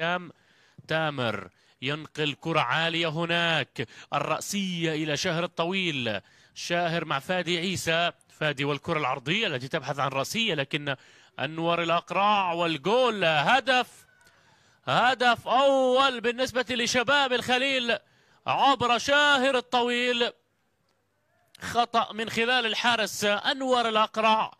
هشام تامر ينقل كرة عالية هناك الرأسية إلى شاهر الطويل شاهر مع فادي عيسى فادي والكرة العرضية التي تبحث عن رأسية لكن أنور الأقراع والجول هدف هدف أول بالنسبة لشباب الخليل عبر شاهر الطويل خطأ من خلال الحارس أنور الأقرع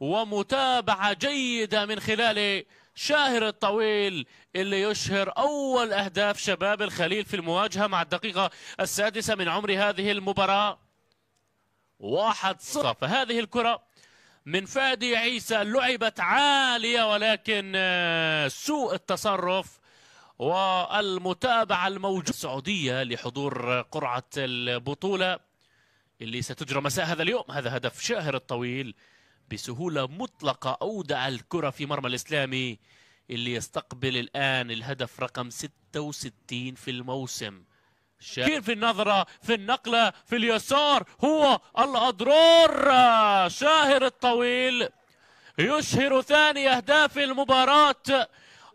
ومتابعة جيدة من خلال شاهر الطويل اللي يشهر أول أهداف شباب الخليل في المواجهة مع الدقيقة السادسة من عمر هذه المباراة واحد صفر فهذه الكرة من فادي عيسى لعبت عالية ولكن آه، سوء التصرف والمتابعة الموجودة السعودية لحضور قرعة البطولة اللي ستجرى مساء هذا اليوم هذا هدف شاهر الطويل بسهولة مطلقة أودع الكرة في مرمى الإسلامي اللي يستقبل الآن الهدف رقم 66 في الموسم شاكين في النظرة في النقلة في اليسار هو الأضرار شاهر الطويل يشهر ثاني أهداف المباراة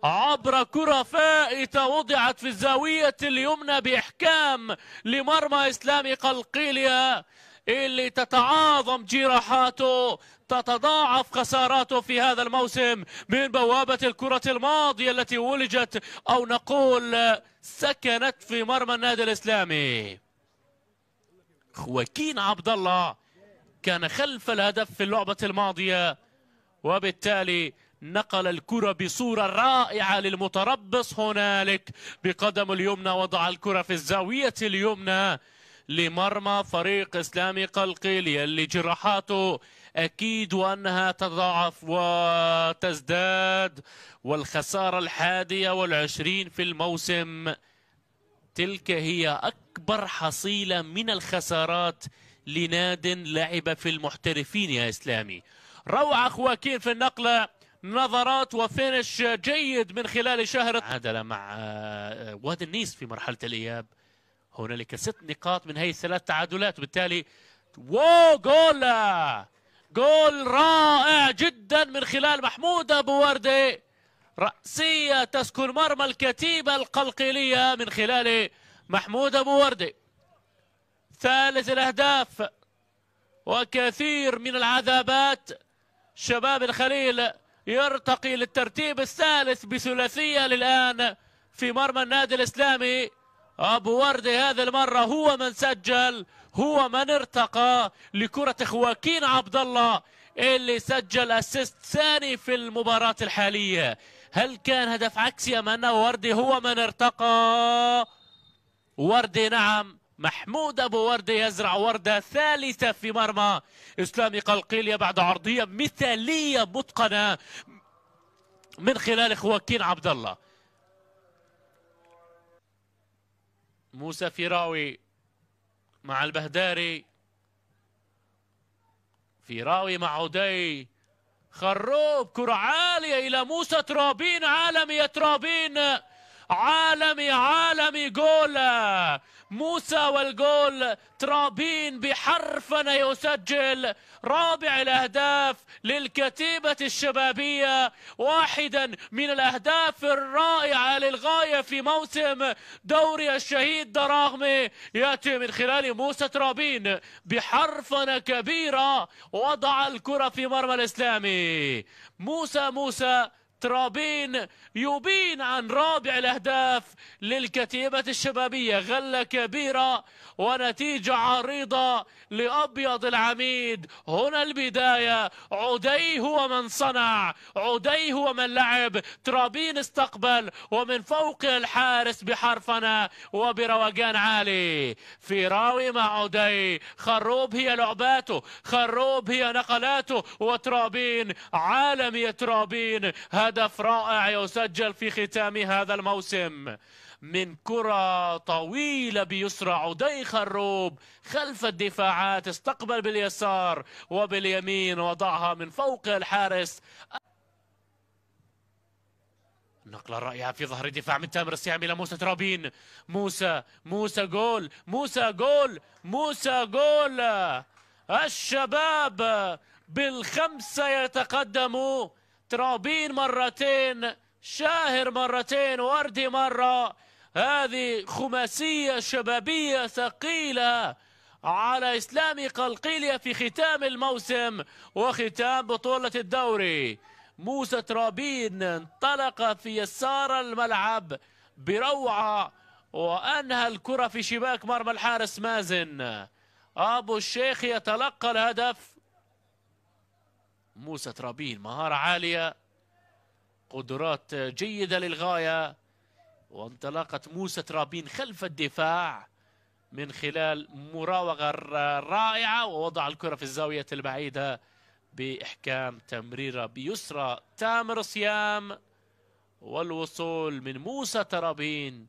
عبر كرة فائتة وضعت في الزاوية اليمنى بإحكام لمرمى إسلامي قلقيليا اللي تتعاظم جراحاته تتضاعف خساراته في هذا الموسم من بوابة الكرة الماضية التي ولجت أو نقول سكنت في مرمى النادي الإسلامي خواكين عبد الله كان خلف الهدف في اللعبة الماضية وبالتالي نقل الكرة بصورة رائعة للمتربص هنالك بقدم اليمنى وضع الكرة في الزاوية اليمنى لمرمى فريق إسلامي قلقيليه اللي جراحاته أكيد وأنها تضاعف وتزداد والخسارة الحادية والعشرين في الموسم تلك هي أكبر حصيلة من الخسارات لناد لعب في المحترفين يا إسلامي روعة خواكين في النقلة نظرات وفينش جيد من خلال شهر عدل مع آه، واد النيس في مرحلة الإياب هنالك ست نقاط من هي الثلاث تعادلات وبالتالي واو جول جول رائع جدا من خلال محمود ابو ورده رأسية تسكن مرمى الكتيبة القلقيلية من خلال محمود أبو ورده ثالث الأهداف وكثير من العذابات شباب الخليل يرتقي للترتيب الثالث بثلاثية للآن في مرمى النادي الإسلامي أبو وردي هذه المرة هو من سجل هو من ارتقى لكرة خواكين عبد الله اللي سجل اسيست ثاني في المباراة الحالية هل كان هدف عكسي أم أنه وردي هو من ارتقى وردي نعم محمود أبو وردي يزرع وردة ثالثة في مرمى إسلامي قلقيليا بعد عرضية مثالية متقنة من خلال خواكين عبد الله موسى فيراوي مع البهداري فيراوي مع عدي خروب كرة عالية إلى موسى ترابين عالمي يا ترابين عالمي عالمي جول موسى والجول ترابين بحرفنة يسجل رابع الأهداف للكتيبة الشبابية واحدا من الأهداف الرائعة للغاية في موسم دوري الشهيد دراغمي يأتي من خلال موسى ترابين بحرفنة كبيرة وضع الكرة في مرمى الإسلامي موسى موسى ترابين يبين عن رابع الأهداف للكتيبة الشبابية غلة كبيرة ونتيجة عريضة لأبيض العميد هنا البداية عدي هو من صنع عدي هو من لعب ترابين استقبل ومن فوق الحارس بحرفنة وبروجان عالي في راوي مع عدي خروب هي لعباته خروب هي نقلاته وترابين عالمي ترابين هذا هدف رائع يسجل في ختام هذا الموسم من كرة طويلة بيسرى عدي خروب خلف الدفاعات استقبل باليسار وباليمين وضعها من فوق الحارس نقلة رائعة في ظهر الدفاع من تامر إلى لموسى ترابين موسى موسى جول موسى جول موسى جول الشباب بالخمسة يتقدموا ترابين مرتين شاهر مرتين وردي مرة هذه خماسية شبابية ثقيلة على إسلام قلقيلية في ختام الموسم وختام بطولة الدوري موسى ترابين انطلق في يسار الملعب بروعة وأنهى الكرة في شباك مرمى الحارس مازن أبو الشيخ يتلقى الهدف موسى ترابين مهارة عالية قدرات جيدة للغاية وانطلاقة موسى ترابين خلف الدفاع من خلال مراوغة رائعة ووضع الكرة في الزاوية البعيدة بإحكام تمريرة بيسرى تامر صيام والوصول من موسى ترابين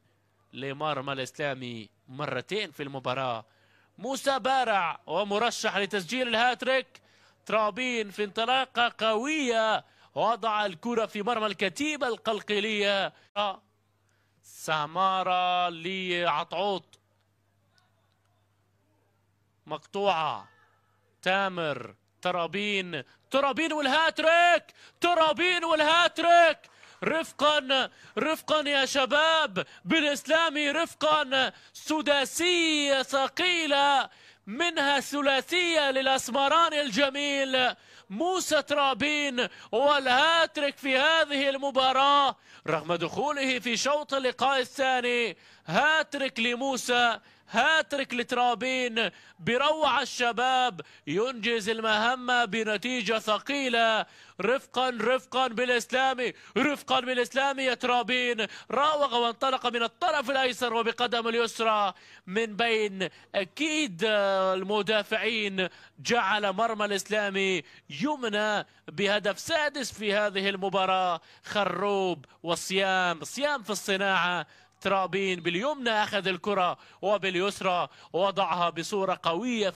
لمرمى الإسلامي مرتين في المباراة موسى بارع ومرشح لتسجيل الهاتريك ترابين في انطلاقة قوية وضع الكرة في مرمى الكتيبة القلقيلية سمارة لعطعوط مقطوعة تامر ترابين ترابين والهاتريك ترابين والهاتريك رفقا رفقا يا شباب بالإسلام رفقا سداسية ثقيلة منها ثلاثية للأسمران الجميل موسى ترابين والهاتريك في هذه المباراة رغم دخوله في شوط اللقاء الثاني هاتريك لموسى هاتريك لترابين بروع الشباب ينجز المهمة بنتيجة ثقيلة رفقا رفقا بالإسلامي رفقا بالإسلامي يا ترابين راوغ وانطلق من الطرف الأيسر وبقدم اليسرى من بين أكيد المدافعين جعل مرمى الإسلامي يمنى بهدف سادس في هذه المباراة خروب وصيام صيام في الصناعة رابين باليمنى أخذ الكرة وباليسرى وضعها بصورة قوية